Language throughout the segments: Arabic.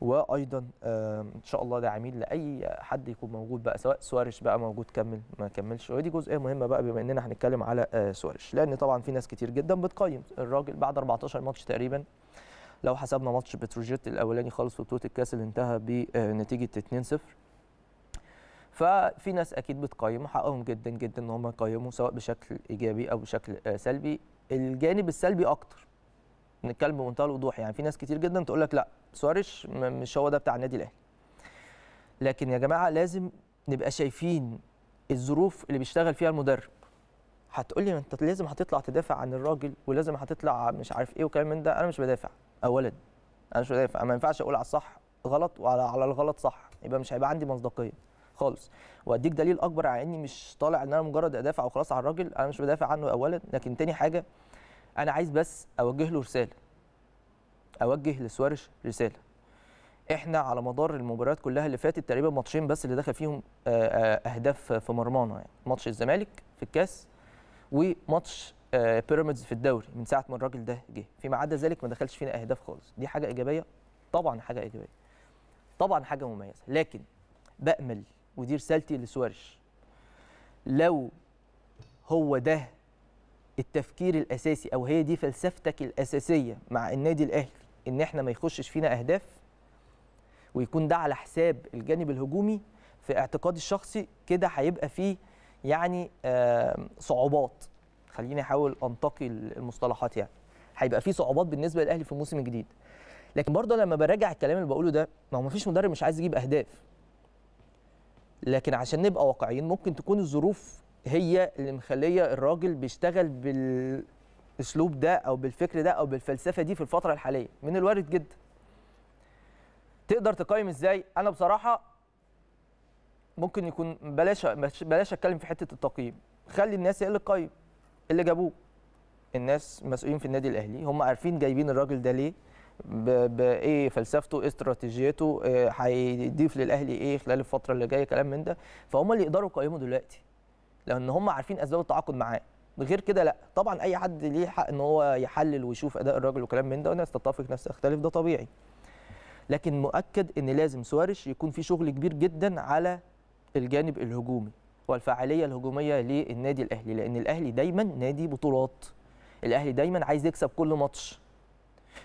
وايضا ان شاء الله ده عميل لاي حد يكون موجود بقى سواء سوارش بقى موجود كمل ما كملش ودي جزئيه مهمه بقى بما اننا هنتكلم على آه، سوارش لان طبعا في ناس كتير جدا بتقيم الراجل بعد 14 ماتش تقريبا لو حسبنا ماتش بتروجيت الاولاني خالص وبطوله بطوله الكاس اللي انتهى بنتيجه آه، 2-0 ففي ناس اكيد بتقيم حقهم جدا جدا ان هم يقيموا سواء بشكل ايجابي او بشكل آه، سلبي الجانب السلبي اكتر نتكلم بمنتهى الوضوح يعني في ناس كتير جدا تقول لك لا سواريش مش هو ده بتاع النادي الاهلي لكن يا جماعه لازم نبقى شايفين الظروف اللي بيشتغل فيها المدرب هتقول لي انت لازم هتطلع تدافع عن الراجل ولازم هتطلع مش عارف ايه وكلام من ده انا مش بدافع اولا انا مش بدافع ما ينفعش اقول على الصح غلط وعلى على الغلط صح يبقى مش هيبقى عندي مصداقيه خالص واديك دليل اكبر على اني مش طالع ان انا مجرد ادافع وخلاص على الراجل انا مش بدافع عنه اولا لكن تاني حاجه انا عايز بس اوجه له رساله اوجه لسوارش رساله احنا على مدار المباريات كلها اللي فاتت تقريبا ماتشين بس اللي دخل فيهم آه، آه، اهداف في مرمانا يعني ماتش الزمالك في الكاس وماتش آه، بيراميدز في الدوري من ساعه ما الراجل ده جه فيما عدا ذلك ما دخلش فينا اهداف خالص دي حاجه ايجابيه طبعا حاجه ايجابيه طبعا حاجه مميزه لكن بامل ودي رسالتي لسوارش لو هو ده التفكير الاساسي او هي دي فلسفتك الاساسيه مع النادي الاهلي ان احنا ما يخشش فينا اهداف ويكون ده على حساب الجانب الهجومي في اعتقادي الشخصي كده هيبقى فيه يعني آه، صعوبات خليني احاول انتقي المصطلحات يعني هيبقى فيه صعوبات بالنسبه للاهلي في الموسم الجديد لكن برضه لما براجع الكلام اللي بقوله ده ما هو مفيش مدرب مش عايز يجيب اهداف لكن عشان نبقى واقعيين ممكن تكون الظروف هي اللي مخليه الراجل بيشتغل بالاسلوب ده او بالفكر ده او بالفلسفه دي في الفتره الحاليه من الوارد جدا تقدر تقيم ازاي انا بصراحه ممكن يكون بلاش بلاش اتكلم في حته التقييم خلي الناس هي اللي تقيم اللي جابوه الناس مسؤولين في النادي الاهلي هم عارفين جايبين الراجل ده ليه بايه فلسفته إيه استراتيجيته إيه هيضيف للاهلي ايه خلال الفتره اللي جايه كلام من ده فهم اللي يقدروا يقيموا دلوقتي لان هم عارفين اسباب التعاقد معاه غير كده لا طبعا اي حد ليه حق ان هو يحلل ويشوف اداء الراجل وكلام من ده وناس تتفق ناس تختلف ده طبيعي لكن مؤكد ان لازم سواريش يكون في شغل كبير جدا على الجانب الهجومي والفعاليه الهجوميه للنادي الاهلي لان الاهلي دايما نادي بطولات الاهلي دايما عايز يكسب كل ماتش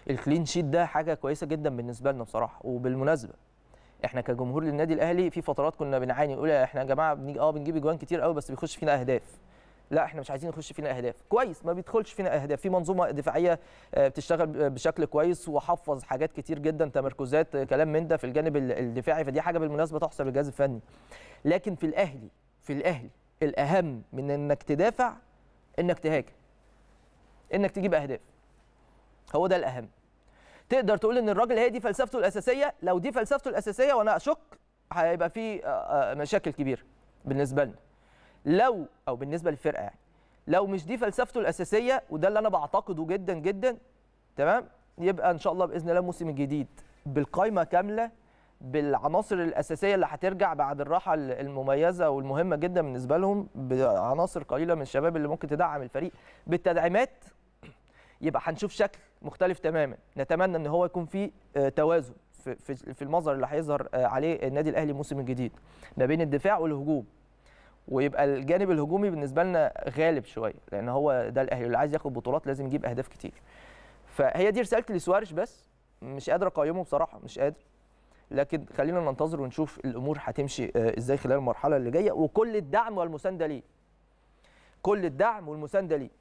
الكلين شيت ده حاجه كويسه جدا بالنسبه لنا بصراحه وبالمناسبه احنا كجمهور للنادي الاهلي في فترات كنا بنعاني نقول احنا يا جماعه بنيجي اه بنجيب اجوان كتير قوي بس بيخش فينا اهداف لا احنا مش عايزين يخش فينا اهداف كويس ما بيدخلش فينا اهداف في منظومه دفاعيه آه، بتشتغل بشكل كويس وحفظ حاجات كتير جدا تمركزات آه، كلام من ده في الجانب الدفاعي فدي حاجه بالمناسبه تحصل للجهاز الفني لكن في الاهلي في الاهلي الاهم من انك تدافع انك تهاجم انك تجيب اهداف هو ده الاهم تقدر تقول ان الراجل هي دي فلسفته الاساسيه لو دي فلسفته الاساسيه وانا اشك هيبقى في آه، آه، مشاكل كبيره بالنسبه لنا لو او بالنسبه للفرقه يعني لو مش دي فلسفته الاساسيه وده اللي انا بعتقده جدا جدا تمام يبقى ان شاء الله باذن الله الموسم الجديد بالقائمه كامله بالعناصر الاساسيه اللي هترجع بعد الراحه المميزه والمهمه جدا بالنسبه لهم بعناصر قليله من الشباب اللي ممكن تدعم الفريق بالتدعيمات يبقى هنشوف شكل مختلف تماما نتمنى ان هو يكون فيه آه، توازن في في المظهر اللي هيظهر آه، عليه النادي الاهلي الموسم الجديد ما بين الدفاع والهجوم ويبقى الجانب الهجومي بالنسبه لنا غالب شويه لان هو ده الاهلي اللي عايز ياخد بطولات لازم يجيب اهداف كتير فهي دي رسالتي لسوارش بس مش قادر اقيمه بصراحه مش قادر لكن خلينا ننتظر ونشوف الامور هتمشي آه، ازاي خلال المرحله اللي جايه وكل الدعم والمسانده ليه كل الدعم والمسانده ليه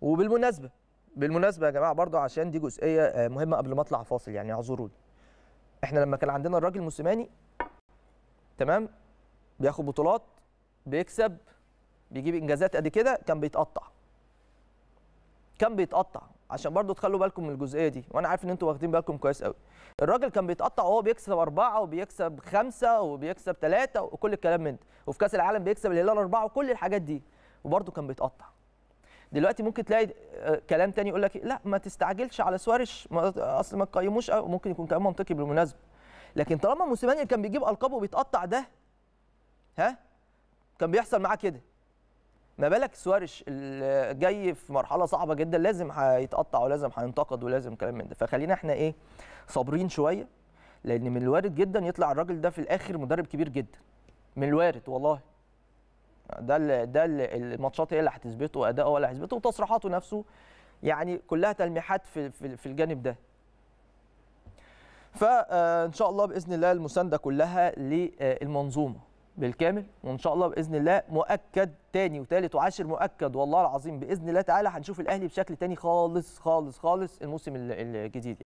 وبالمناسبه بالمناسبه يا جماعه برضو عشان دي جزئيه آه، مهمه قبل ما اطلع فاصل يعني اعذروني احنا لما كان عندنا الراجل موسيماني تمام بياخد بطولات بيكسب بيجيب انجازات قد كده كان بيتقطع كان بيتقطع عشان برضو تخلوا بالكم من الجزئيه دي وانا عارف ان انتوا واخدين بالكم كويس قوي الراجل كان بيتقطع وهو بيكسب أربعة وبيكسب خمسة وبيكسب ثلاثة وكل الكلام من ده وفي كاس العالم بيكسب الهلال أربعة وكل الحاجات دي وبرضه كان بيتقطع دلوقتي ممكن تلاقي آه، كلام تاني يقول لك لا ما تستعجلش على سواريش اصل ما تقيموش ممكن يكون كلام منطقي بالمناسبه لكن طالما موسيماني اللي كان بيجيب القابه وبيتقطع ده ها كان بيحصل معاه كده ما بالك اللي جاي في مرحله صعبه جدا لازم هيتقطع ولازم هينتقد ولازم كلام من ده فخلينا احنا ايه صابرين شويه لان من الوارد جدا يطلع الراجل ده في الاخر مدرب كبير جدا من الوارد والله ده اللي ده اللي الماتشات هي اللي هتثبته اداؤه هو اللي هيثبته وتصريحاته نفسه يعني كلها تلميحات في في الجانب ده فان شاء الله باذن الله المسانده كلها للمنظومه بالكامل وان شاء الله باذن الله مؤكد تاني وتالت وعاشر مؤكد والله العظيم باذن الله تعالى هنشوف الاهلي بشكل تاني خالص خالص خالص الموسم الجديد